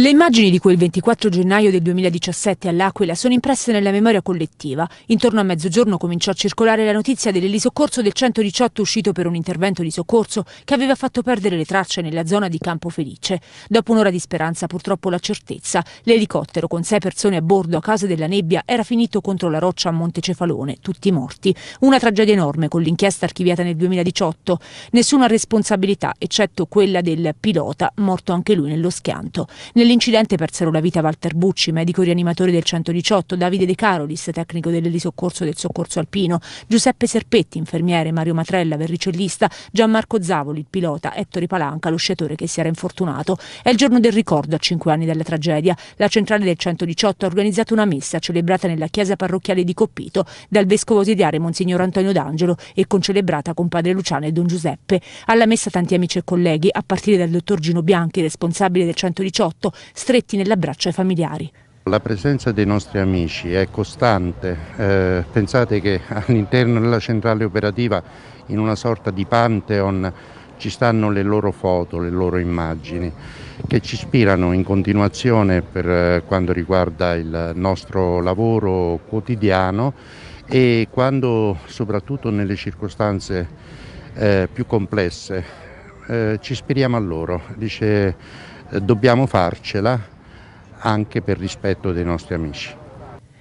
Le immagini di quel 24 gennaio del 2017 all'Aquila sono impresse nella memoria collettiva. Intorno a mezzogiorno cominciò a circolare la notizia dell'elisoccorso del 118 uscito per un intervento di soccorso che aveva fatto perdere le tracce nella zona di Campo Felice. Dopo un'ora di speranza purtroppo la certezza. L'elicottero con sei persone a bordo a causa della nebbia era finito contro la roccia a Monte Cefalone, tutti morti. Una tragedia enorme con l'inchiesta archiviata nel 2018. Nessuna responsabilità eccetto quella del pilota, morto anche lui nello schianto. Nel Nell'incidente persero la vita Walter Bucci, medico rianimatore del 118, Davide De Carolis, tecnico dell'elisoccorso del soccorso alpino, Giuseppe Serpetti, infermiere, Mario Matrella, verricellista, Gianmarco Zavoli, il pilota, Ettore Palanca, lo sciatore che si era infortunato. È il giorno del ricordo a cinque anni della tragedia. La centrale del 118 ha organizzato una messa celebrata nella chiesa parrocchiale di Coppito dal vescovo sediare Monsignor Antonio D'Angelo e concelebrata con padre Luciano e Don Giuseppe. Alla messa tanti amici e colleghi, a partire dal dottor Gino Bianchi, responsabile del 118, stretti nell'abbraccio ai familiari. La presenza dei nostri amici è costante, eh, pensate che all'interno della centrale operativa in una sorta di pantheon ci stanno le loro foto, le loro immagini che ci ispirano in continuazione per eh, quanto riguarda il nostro lavoro quotidiano e quando soprattutto nelle circostanze eh, più complesse eh, ci ispiriamo a loro. Dice dobbiamo farcela anche per rispetto dei nostri amici.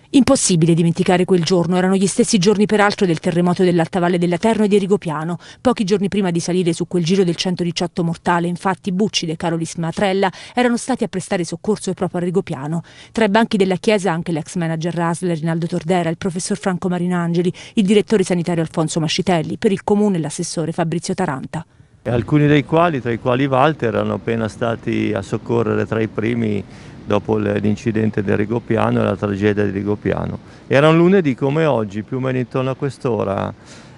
Impossibile dimenticare quel giorno, erano gli stessi giorni peraltro del terremoto dell'Alta Valle dell'Aterno e di Rigopiano. Pochi giorni prima di salire su quel giro del 118 mortale, infatti, Buccide e Carolis Matrella erano stati a prestare soccorso proprio a Rigopiano. Tra i banchi della chiesa anche l'ex manager Rasler Rinaldo Tordera, il professor Franco Marinangeli, il direttore sanitario Alfonso Mascitelli, per il comune l'assessore Fabrizio Taranta alcuni dei quali, tra i quali Walter, erano appena stati a soccorrere tra i primi dopo l'incidente del Rigopiano e la tragedia di Rigopiano. Era un lunedì come oggi, più o meno intorno a quest'ora.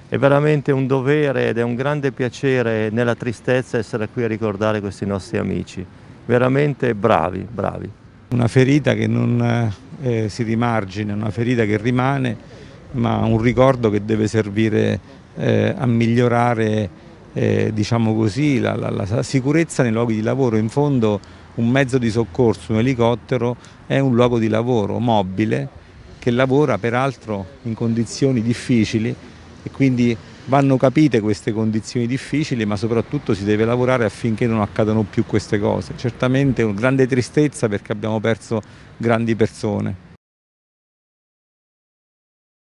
È veramente un dovere ed è un grande piacere nella tristezza essere qui a ricordare questi nostri amici. Veramente bravi, bravi. Una ferita che non eh, si rimargina, una ferita che rimane, ma un ricordo che deve servire eh, a migliorare eh, diciamo così, la, la, la, sicurezza nei luoghi di lavoro. In fondo un mezzo di soccorso, un elicottero, è un luogo di lavoro mobile che lavora peraltro in condizioni difficili e quindi vanno capite queste condizioni difficili, ma soprattutto si deve lavorare affinché non accadano più queste cose. Certamente è una grande tristezza perché abbiamo perso grandi persone.